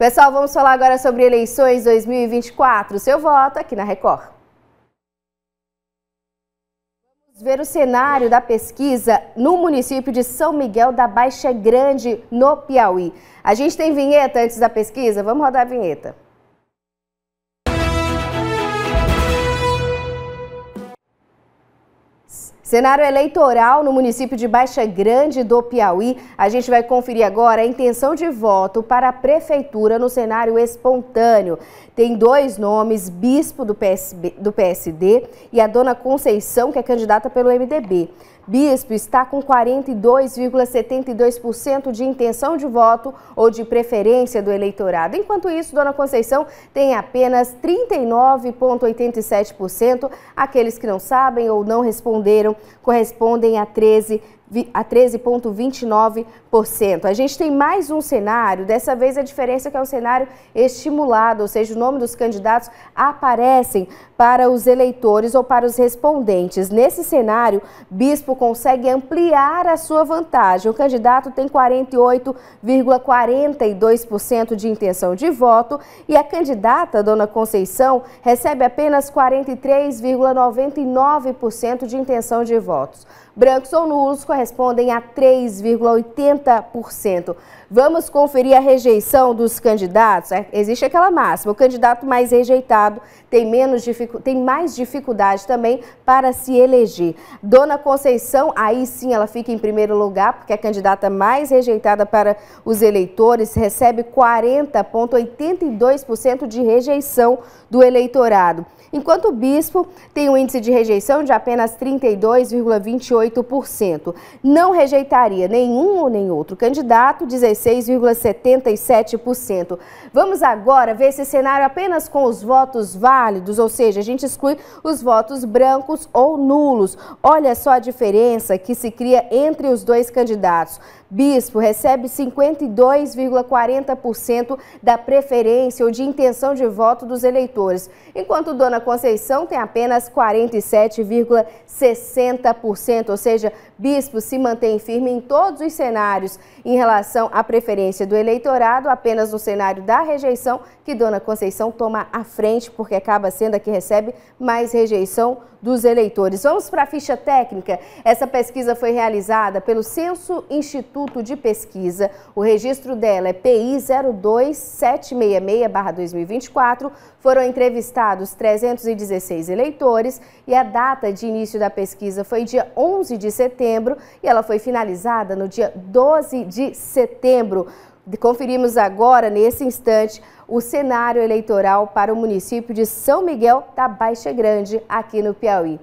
Pessoal, vamos falar agora sobre eleições 2024. Seu voto aqui na Record. Vamos ver o cenário da pesquisa no município de São Miguel da Baixa Grande, no Piauí. A gente tem vinheta antes da pesquisa? Vamos rodar a vinheta. Cenário eleitoral no município de Baixa Grande do Piauí. A gente vai conferir agora a intenção de voto para a prefeitura no cenário espontâneo. Tem dois nomes, bispo do, PSB, do PSD e a dona Conceição, que é candidata pelo MDB. Bispo está com 42,72% de intenção de voto ou de preferência do eleitorado. Enquanto isso, Dona Conceição tem apenas 39,87%. Aqueles que não sabem ou não responderam correspondem a 13% a 13,29%. A gente tem mais um cenário, dessa vez a diferença é que é um cenário estimulado, ou seja, o nome dos candidatos aparecem para os eleitores ou para os respondentes. Nesse cenário, Bispo consegue ampliar a sua vantagem. O candidato tem 48,42% de intenção de voto e a candidata, Dona Conceição, recebe apenas 43,99% de intenção de votos. Brancos ou nulos, corre correspondem a 3,80%. Vamos conferir a rejeição dos candidatos? É, existe aquela máxima, o candidato mais rejeitado tem, menos tem mais dificuldade também para se eleger. Dona Conceição, aí sim ela fica em primeiro lugar, porque é a candidata mais rejeitada para os eleitores, recebe 40,82% de rejeição do eleitorado. Enquanto o Bispo tem um índice de rejeição de apenas 32,28% não rejeitaria nenhum ou nem outro candidato, 16,77%. Vamos agora ver esse cenário apenas com os votos válidos, ou seja, a gente exclui os votos brancos ou nulos. Olha só a diferença que se cria entre os dois candidatos. Bispo recebe 52,40% da preferência ou de intenção de voto dos eleitores, enquanto Dona Conceição tem apenas 47,60%, ou seja, Bispo se mantém firme em todos os cenários. Em relação à preferência do eleitorado, apenas no cenário da rejeição que Dona Conceição toma a frente, porque acaba sendo a que recebe mais rejeição dos eleitores. Vamos para a ficha técnica. Essa pesquisa foi realizada pelo Censo Instituto Instituto de Pesquisa. O registro dela é PI 02766-2024. Foram entrevistados 316 eleitores e a data de início da pesquisa foi dia 11 de setembro e ela foi finalizada no dia 12 de setembro. Conferimos agora, nesse instante, o cenário eleitoral para o município de São Miguel da Baixa Grande, aqui no Piauí.